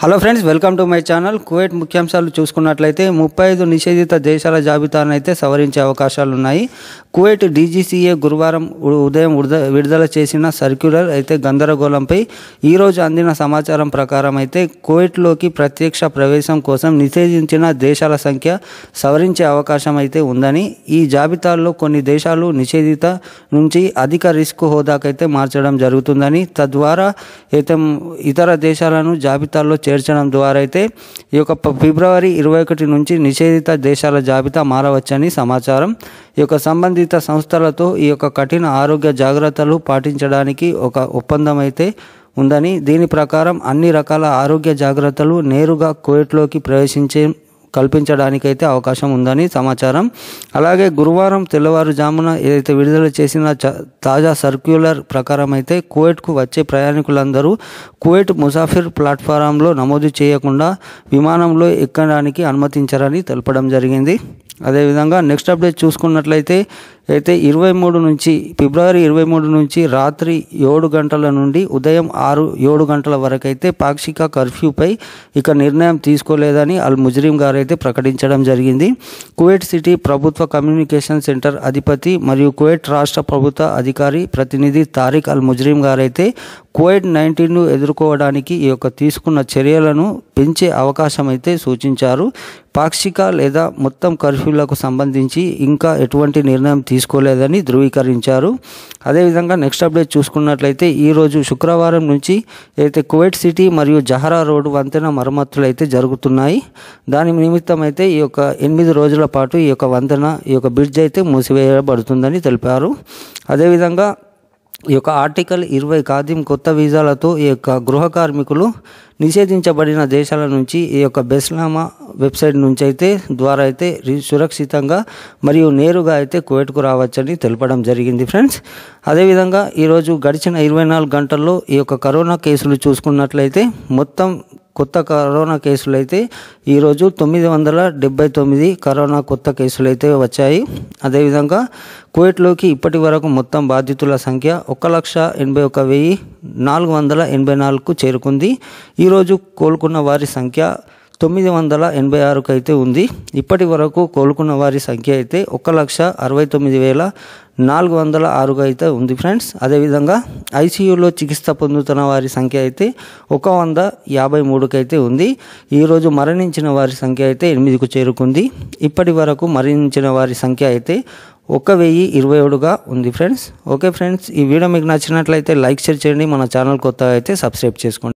hello friends welcome to my channel Kuwait ముఖ్యాంశాలు చూసుకున్నట్లయితే ముప్పై ఐదు నిషేధిత దేశాల జాబితాను అయితే సవరించే అవకాశాలు ఉన్నాయి కువైట్ డీజీసీఏ గురువారం ఉదయం విడుదల చేసిన సర్క్యులర్ అయితే గందరగోళంపై ఈరోజు అందిన సమాచారం ప్రకారం అయితే కువైట్లోకి ప్రత్యక్ష ప్రవేశం కోసం నిషేధించిన దేశాల సంఖ్య సవరించే అవకాశం అయితే ఉందని ఈ జాబితాల్లో కొన్ని దేశాలు నిషేధిత నుంచి అధిక రిస్క్ హోదాకైతే మార్చడం జరుగుతుందని తద్వారా అయితే ఇతర దేశాలను జాబితాల్లో చేర్చడం ద్వారా అయితే ఈ యొక్క ఫిబ్రవరి ఇరవై ఒకటి నుంచి నిషేధిత దేశాల జాబితా మారవచ్చని సమాచారం ఈ యొక్క సంబంధిత సంస్థలతో ఈ యొక్క కఠిన ఆరోగ్య జాగ్రత్తలు పాటించడానికి ఒక ఒప్పందం అయితే ఉందని దీని ప్రకారం అన్ని రకాల ఆరోగ్య జాగ్రత్తలు నేరుగా కోవిడ్లోకి ప్రవేశించే కల్పించడానికైతే అవకాశం ఉందని సమాచారం అలాగే గురువారం తెల్లవారుజామున ఏదైతే విడుదల చేసిన తాజా సర్క్యులర్ ప్రకారం అయితే కువైట్కు వచ్చే ప్రయాణికులందరూ కువైట్ ముసాఫిర్ ప్లాట్ఫారంలో నమోదు చేయకుండా విమానంలో ఎక్కడానికి అనుమతించరని తెలపడం జరిగింది అదేవిధంగా నెక్స్ట్ అప్డేట్ చూసుకున్నట్లయితే అయితే ఇరవై మూడు నుంచి ఫిబ్రవరి ఇరవై మూడు నుంచి రాత్రి ఏడు గంటల నుండి ఉదయం ఆరు ఏడు గంటల వరకైతే పాక్షిక కర్ఫ్యూపై ఇక నిర్ణయం తీసుకోలేదని అల్ ముజ్రీం గారు అయితే ప్రకటించడం జరిగింది కువైట్ సిటీ ప్రభుత్వ కమ్యూనికేషన్ సెంటర్ అధిపతి మరియు కువైట్ రాష్ట్ర ప్రభుత్వ అధికారి ప్రతినిధి తారిక్ అల్ ముజరీం గారైతే కోవిడ్ నైన్టీన్ను ఎదుర్కోవడానికి ఈ యొక్క తీసుకున్న చర్యలను పెంచే అవకాశం అయితే సూచించారు పాక్షిక లేదా మొత్తం కర్ఫ్యూలకు సంబంధించి ఇంకా ఎటువంటి నిర్ణయం తీసుకు తీసుకోలేదని ధృవీకరించారు అదేవిధంగా నెక్స్ట్ అప్డేట్ చూసుకున్నట్లయితే ఈరోజు శుక్రవారం నుంచి అయితే కువైట్ సిటీ మరియు జహరా రోడ్డు వంతెన మరమ్మతులు అయితే జరుగుతున్నాయి దాని నిమిత్తం అయితే ఈ యొక్క ఎనిమిది రోజుల పాటు ఈ యొక్క వంతెన ఈ యొక్క బ్రిడ్జ్ అయితే మూసివేయబడుతుందని తెలిపారు అదేవిధంగా ఈ యొక్క ఆర్టికల్ ఇరవై ఖాదిం కొత్త వీజాలతో ఈ యొక్క గృహ కార్మికులు నిషేధించబడిన దేశాల నుంచి ఈ యొక్క బెస్లామా వెబ్సైట్ నుంచి అయితే ద్వారా అయితే సురక్షితంగా మరియు నేరుగా అయితే కువైట్కు రావచ్చని తెలపడం జరిగింది ఫ్రెండ్స్ అదేవిధంగా ఈరోజు గడిచిన ఇరవై నాలుగు గంటల్లో ఈ యొక్క కరోనా కేసులు చూసుకున్నట్లయితే మొత్తం కొత్త కరోనా కేసులు అయితే ఈరోజు తొమ్మిది వందల డెబ్బై తొమ్మిది కరోనా కొత్త కేసులు అయితే వచ్చాయి అదేవిధంగా కువైట్లోకి ఇప్పటి వరకు మొత్తం బాధితుల సంఖ్య ఒక లక్ష ఎనభై ఒక వెయ్యి నాలుగు వందల ఎనభై నాలుగుకు చేరుకుంది ఈరోజు కోలుకున్న వారి సంఖ్య తొమ్మిది వందల ఎనభై ఆరుకు అయితే ఉంది ఇప్పటి వరకు కోలుకున్న వారి సంఖ్య అయితే ఒక లక్ష అరవై తొమ్మిది వేల నాలుగు వందల ఆరుగా అయితే ఉంది ఫ్రెండ్స్ అదేవిధంగా ఐసీయూలో చికిత్స పొందుతున్న వారి సంఖ్య అయితే ఒక వంద యాభై మూడుకైతే ఉంది ఈరోజు మరణించిన వారి సంఖ్య అయితే ఎనిమిదికు చేరుకుంది ఇప్పటి వరకు మరణించిన వారి సంఖ్య అయితే ఒక వెయ్యి ఇరవై ఏడుగా ఉంది ఫ్రెండ్స్ ఓకే ఫ్రెండ్స్ ఈ వీడియో మీకు నచ్చినట్లయితే లైక్ షేర్ చేయండి మన ఛానల్ కొత్తగా అయితే సబ్స్క్రైబ్ చేసుకోండి